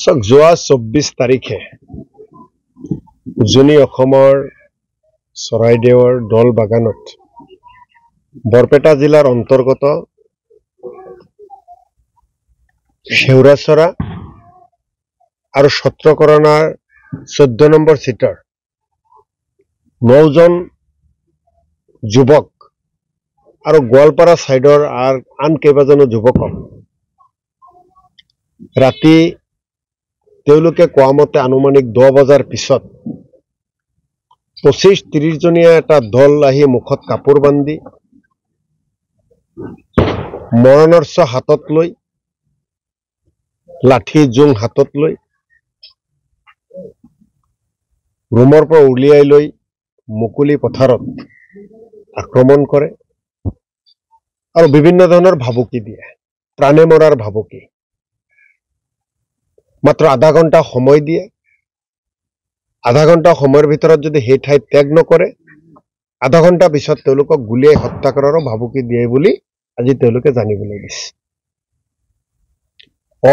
চাওক যোৱা চৌব্বিছ তাৰিখে উজনি অসমৰ চৰাইদেউৰ দল বাগানত বৰপেটা জিলাৰ অন্তৰ্গত সেউৰাচৰা আৰু সত্ৰকৰণাৰ চৈধ্য নম্বৰ চিটৰ নজন যুৱক আৰু গোৱালপাৰা ছাইডৰ আন কেইবাজনো যুৱকক ৰাতি তেওঁলোকে কোৱা মতে আনুমানিক দহ বজাৰ পিছত পঁচিছ ত্ৰিশজনীয়া এটা দল আহি মুখত কাপোৰ বান্ধি মৰণৰ্চ হাতত লৈ লাঠি জোং হাতত লৈ ৰুমৰ পৰা উলিয়াই লৈ মুকলি পথাৰত আক্ৰমণ কৰে আৰু বিভিন্ন ধৰণৰ ভাবুকি দিয়ে প্ৰাণে মৰাৰ ভাবুকি মাত্ৰ আধা ঘণ্টা সময় দিয়ে আধা ঘণ্টা সময়ৰ ভিতৰত যদি সেই ঠাইত ত্যাগ নকৰে আধা ঘণ্টা পিছত তেওঁলোকক গুলীয়াই হত্যা কৰাৰ ভাবুকি দিয়ে বুলি আজি তেওঁলোকে জানিবলৈ দিছে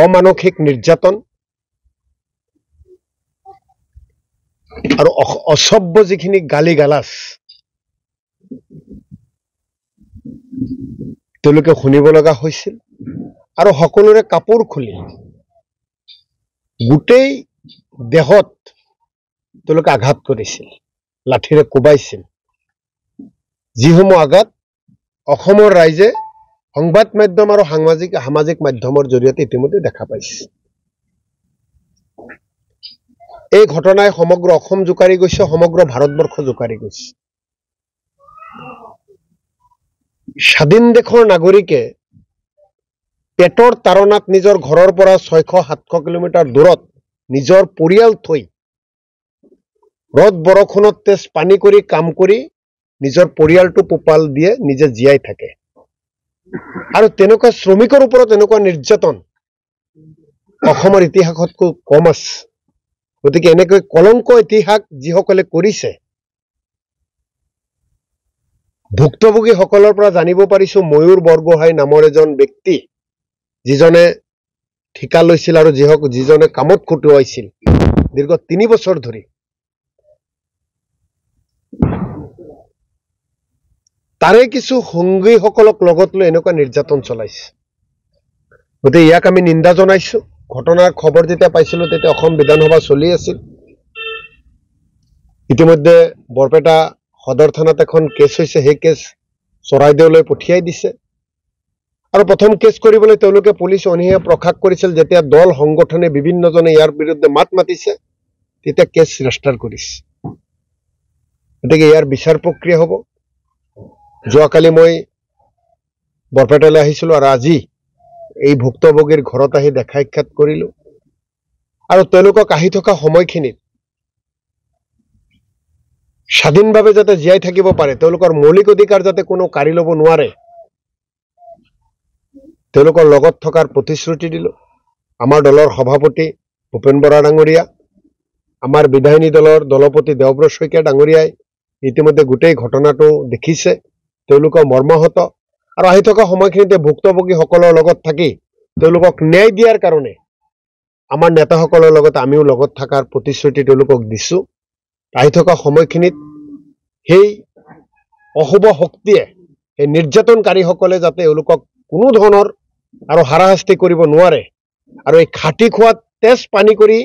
অমানসিক নিৰ্যাতন আৰু অসভ্য যিখিনি গালি গালাজ তেওঁলোকে শুনিব লগা হৈছিল আৰু সকলোৰে কাপোৰ খুলি গোটেই দেহত তেওঁলোকে আঘাত কৰিছিল লাঠিৰে কোবাইছিল যিসমূহ আঘাত অসমৰ ৰাইজে সংবাদ মাধ্যম আৰু সামাজিক সামাজিক মাধ্যমৰ জৰিয়তে ইতিমধ্যে দেখা পাইছে এই ঘটনাই সমগ্ৰ অসম জোকাৰি গৈছে সমগ্ৰ ভাৰতবৰ্ষ জোকাৰি গৈছে স্বাধীন দেশৰ নাগৰিকে পেটৰ তাৰণাত নিজৰ ঘৰৰ পৰা ছয়শ সাতশ কিলোমিটাৰ দূৰত নিজৰ পৰিয়াল থৈ ৰদ বৰষুণত তেজ পানী কৰি কাম কৰি নিজৰ পৰিয়ালটো পোহপাল দিয়ে নিজে জীয়াই থাকে আৰু তেনেকুৱা শ্ৰমিকৰ ওপৰত এনেকুৱা নিৰ্যাতন অসমৰ ইতিহাসতকৈ কম আছে গতিকে এনেকৈ কলংক ইতিহাস যিসকলে কৰিছে ভুক্তভোগীসকলৰ পৰা জানিব পাৰিছো ময়ূৰ বৰগোহাঁই নামৰ এজন ব্যক্তি যিজনে ঠিকা লৈছিল আৰু যিহক যিজনে কামত খটুৱাইছিল দীৰ্ঘ তিনি বছৰ ধৰি তাৰে কিছু সংগীসকলক লগত লৈ এনেকুৱা নিৰ্যাতন চলাইছে গতিকে ইয়াক আমি নিন্দা জনাইছো ঘটনাৰ খবৰ যেতিয়া পাইছিলো তেতিয়া অসম বিধানসভা চলি আছিল ইতিমধ্যে বৰপেটা সদৰ থানাত এখন কেছ হৈছে সেই কেছ চৰাইদেউলৈ পঠিয়াই দিছে আৰু প্ৰথম কেছ কৰিবলৈ তেওঁলোকে পুলিচ অনিহে প্ৰকাশ কৰিছিল যেতিয়া দল সংগঠনে বিভিন্নজনে ইয়াৰ বিৰুদ্ধে মাত মাতিছে তেতিয়া কেছ ৰেজিষ্টাৰ কৰিছে গতিকে ইয়াৰ বিচাৰ প্ৰক্ৰিয়া হ'ব যোৱাকালি মই বৰপেটালৈ আহিছিলোঁ আৰু আজি এই ভুক্তভোগীৰ ঘৰত আহি দেখা সাক্ষাৎ কৰিলোঁ আৰু তেওঁলোকক আহি থকা সময়খিনিত স্বাধীনভাৱে যাতে জীয়াই থাকিব পাৰে তেওঁলোকৰ মৌলিক অধিকাৰ যাতে কোনো কাঢ়ি ল'ব নোৱাৰে তেওঁলোকৰ লগত থকাৰ প্ৰতিশ্ৰুতি দিলোঁ আমাৰ দলৰ সভাপতি ভূপেন বৰা ডাঙৰীয়া আমাৰ বিধায়িনী দলৰ দলপতি দেৱব্ৰত শইকীয়া ডাঙৰীয়াই ইতিমধ্যে গোটেই ঘটনাটো দেখিছে তেওঁলোকৰ মৰ্মাহত আৰু আহি থকা সময়খিনিতে ভুক্তভোগীসকলৰ লগত থাকি তেওঁলোকক ন্যায় দিয়াৰ কাৰণে আমাৰ নেতাসকলৰ লগত আমিও লগত থকাৰ প্ৰতিশ্ৰুতি তেওঁলোকক দিছোঁ আহি থকা সময়খিনিত সেই অশুভ শক্তিয়ে সেই নিৰ্যাতনকাৰীসকলে যাতে এওঁলোকক কোনো ধৰণৰ আৰু হাৰাশাস্তি কৰিব নোৱাৰে আৰু এই খাটি খোৱা তেজ পানী কৰি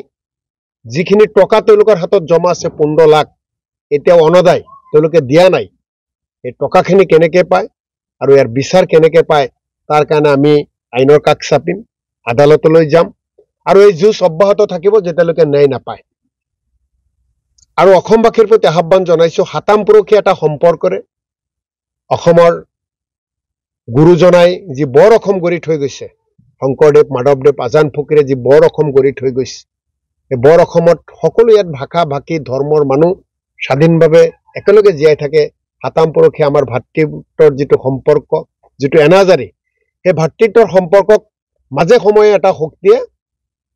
যিখিনি টকা তেওঁলোকৰ হাতত জমা আছে পোন্ধৰ লাখ এতিয়াও অনদায় তেওঁলোকে দিয়া নাই এই টকাখিনি কেনেকৈ পায় আৰু ইয়াৰ বিচাৰ কেনেকৈ পায় তাৰ কাৰণে আমি আইনৰ কাষ চাপিম আদালতলৈ যাম আৰু এই যুঁজ অব্যাহত থাকিব যেতিয়ালৈকে ন্যায় নাপায় আৰু অসমবাসীৰ প্ৰতি আহ্বান জনাইছোঁ সাতাম পুৰুষী এটা সম্পৰ্কৰে অসমৰ গুৰুজনাই যি বৰ অসম গঢ়ি থৈ গৈছে শংকৰদেৱ মাধৱদেৱ আজান ফুকিৰে যি বৰ অসম গঢ়ি থৈ গৈছে এই বৰ অসমত সকলো ইয়াত ভাষা ভাষী ধৰ্মৰ মানুহ স্বাধীনভাৱে একেলগে জীয়াই থাকে হাতাম পৰখী আমাৰ ভাতৃত্বৰ যিটো সম্পৰ্ক যিটো এনাজাৰী সেই ভাতৃত্বৰ সম্পৰ্কক মাজে সময়ে এটা শক্তিয়ে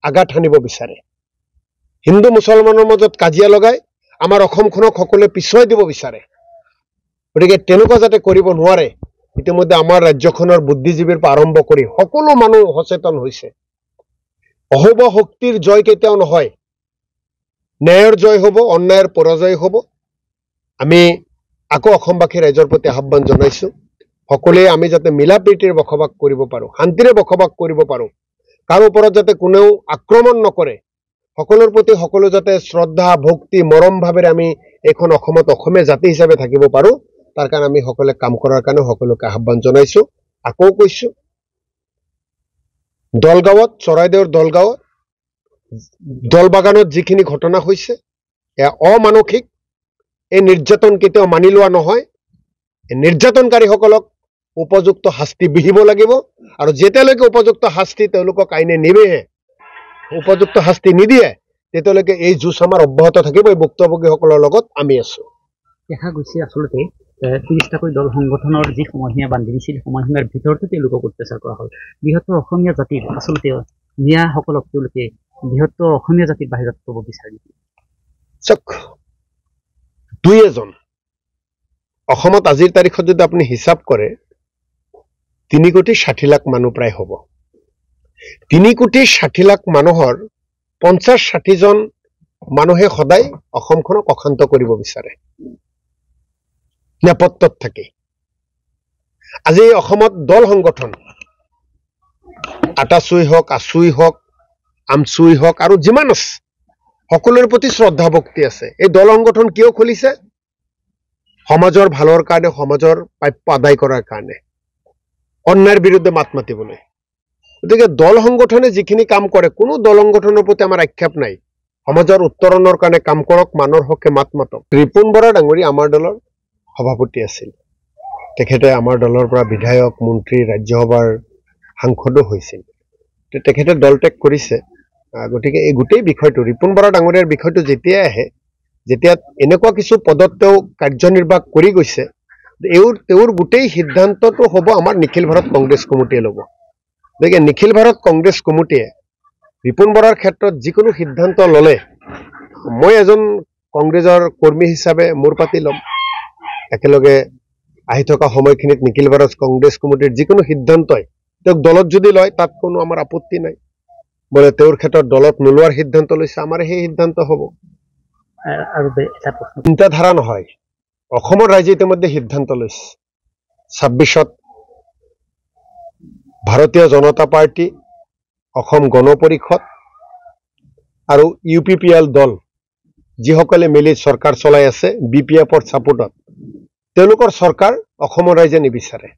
আঘাত সানিব বিচাৰে হিন্দু মুছলমানৰ মাজত কাজিয়া লগাই আমাৰ অসমখনক সকলোৱে পিছুৱাই দিব বিচাৰে গতিকে তেনেকুৱা যাতে কৰিব নোৱাৰে ইতিমধ্যে আমাৰ ৰাজ্যখনৰ বুদ্ধিজীৱীৰ পৰা আৰম্ভ কৰি সকলো মানুহ সচেতন হৈছে অশুভ শক্তিৰ জয় কেতিয়াও নহয় ন্যায়ৰ জয় হ'ব অন্যায়ৰ পৰাজয় হ'ব আমি আকৌ অসমবাসী ৰাইজৰ প্ৰতি আহ্বান জনাইছোঁ সকলোৱে আমি যাতে মিলা প্ৰীতিৰে বসবাস কৰিব পাৰোঁ শান্তিৰে বসবাস কৰিব পাৰোঁ কাৰো ওপৰত যাতে কোনেও আক্ৰমণ নকৰে সকলোৰ প্ৰতি সকলো যাতে শ্ৰদ্ধা ভক্তি মৰম ভাৱেৰে আমি এইখন অসমত অসমীয়া জাতি হিচাপে থাকিব পাৰোঁ তাৰ কাৰণে আমি সকলোৱে কাম কৰাৰ কাৰণে সকলোকে আহ্বান জনাইছো আকৌ কৈছোঁ দলগাঁৱত চৰাইদেউৰ দলগাঁৱত দল বাগানত যিখিনি ঘটনা হৈছে এয়া অমানসিক এই নিৰ্যাতন কেতিয়াও মানি লোৱা নহয় নিৰ্যাতনকাৰীসকলক উপযুক্ত শাস্তি বিহিব লাগিব আৰু যেতিয়ালৈকে উপযুক্ত শাস্তি তেওঁলোকক আইনে নিবিহে উপযুক্ত শাস্তি নিদিয়ে তেতিয়ালৈকে এই যুঁজ আমাৰ অব্যাহত থাকিব এই ভুক্তভোগীসকলৰ লগত আমি আছো দেখা গৈছে আচলতে ত্ৰিশটাকৈ দল সংগঠনৰ যি সময়সীমা বান্ধি দিছিল সময়সীমাৰ ভিতৰতে তেওঁলোকক অত্যাচাৰ কৰা হ'ল বৃহত্তৰ অসমীয়া জাতিৰ আচলতে নিয়াসকলক তেওঁলোকে বৃহত্তৰ অসমীয়া জাতিৰ বাহিৰত ক'ব বিচাৰি দুই এজন অসমত আজিৰ তাৰিখত যদি আপুনি হিচাপ কৰে তিনি কোটি ষাঠি লাখ মানুহ প্ৰায় হ'ব তিনি কোটি ষাঠি লাখ মানুহৰ পঞ্চাছ ষাঠিজন মানুহে সদায় অসমখনক অশান্ত কৰিব বিচাৰে নেপথ্যত থাকে আজি দল সংগঠন আটাচুই হওক আচুই হওক আমচুই হওক আৰু যিমান আছে সকলোৰে প্ৰতি ভক্তি আছে এই দল সংগঠন কিয় খুলিছে সমাজৰ ভালৰ কাৰণে সমাজৰ প্ৰাপ্য আদায় কৰাৰ কাৰণে অন্যায়ৰ বিৰুদ্ধে মাত মাতিবলৈ গতিকে দল সংগঠনে যিখিনি কাম কৰে কোনো দল সংগঠনৰ প্ৰতি আমাৰ আক্ষেপ নাই সমাজৰ উত্তৰণৰ কাৰণে কাম কৰক মানৰ হকে মাত মাতক ৰিপুণ বৰা ডাঙৰী আমাৰ দলৰ সভাপতি আছিল তেখেতে আমাৰ দলৰ পৰা বিধায়ক মন্ত্ৰী ৰাজ্যসভাৰ সাংসদো হৈছিল তেখেতে দল ত্যাগ কৰিছে গতিকে এই গোটেই বিষয়টো ৰিপুণ বৰা ডাঙৰীয়াৰ বিষয়টো যেতিয়াই আহে যেতিয়া এনেকুৱা কিছু পদত তেওঁ কাৰ্যনিৰ্বাহ কৰি গৈছে এওঁৰ তেওঁৰ গোটেই সিদ্ধান্তটো হ'ব আমাৰ নিখিল ভাৰত কংগ্ৰেছ কমিটিয়ে ল'ব গতিকে নিখিল ভাৰত কংগ্ৰেছ কমিটিয়ে ৰিপুণ বৰাৰ ক্ষেত্ৰত যিকোনো সিদ্ধান্ত ল'লে মই এজন কংগ্ৰেছৰ কৰ্মী হিচাপে মোৰ পাতি ল'ম একেলগে আহি থকা সময়খিনিত নিখিল ভাৰত কংগ্ৰেছ কমিটিৰ যিকোনো সিদ্ধান্তই তেওঁক দলত যদি লয় তাত কোনো আমাৰ আপত্তি নাই বোলে তেওঁৰ ক্ষেত্ৰত দলত নোলোৱাৰ সিদ্ধান্ত লৈছে আমাৰ সেই সিদ্ধান্ত হ'ব চিন্তাধাৰা নহয় অসমৰ ৰাইজে ইতিমধ্যে সিদ্ধান্ত লৈছে ছাব্বিছত ভাৰতীয় জনতা পাৰ্টি অসম গণ পৰিষদ আৰু ইউ পি পি এল দল যিসকলে মিলি চৰকাৰ চলাই আছে বি পি এফৰ ছাপোৰ্টত তেওঁলোকৰ চৰকাৰ অসমৰ ৰাইজে নিবিচাৰে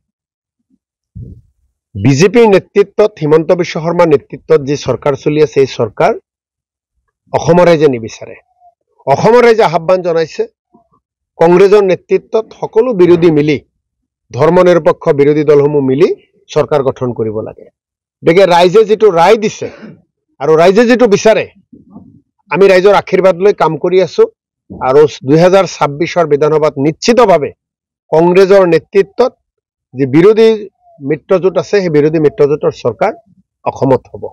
বিজেপিৰ নেতৃত্বত হিমন্ত বিশ্ব শৰ্মাৰ নেতৃত্বত যি চৰকাৰ চলি আছে এই চৰকাৰ অসমৰ ৰাইজে নিবিচাৰে অসমৰ ৰাইজে আহ্বান জনাইছে কংগ্ৰেছৰ নেতৃত্বত সকলো বিৰোধী মিলি ধৰ্ম নিৰপেক্ষ বিৰোধী দলসমূহ মিলি চৰকাৰ গঠন কৰিব লাগে গতিকে ৰাইজে যিটো ৰায় দিছে আৰু ৰাইজে যিটো বিচাৰে আমি ৰাইজৰ আশীৰ্বাদ লৈ কাম কৰি আছোঁ আৰু দুহেজাৰ ছাব্বিছৰ বিধানসভাত নিশ্চিতভাৱে কংগ্ৰেছৰ নেতৃত্বত যি বিৰোধী মিত্ৰজোঁট আছে সেই বিৰোধী মিত্ৰজোঁটৰ চৰকাৰ অসমত হ'ব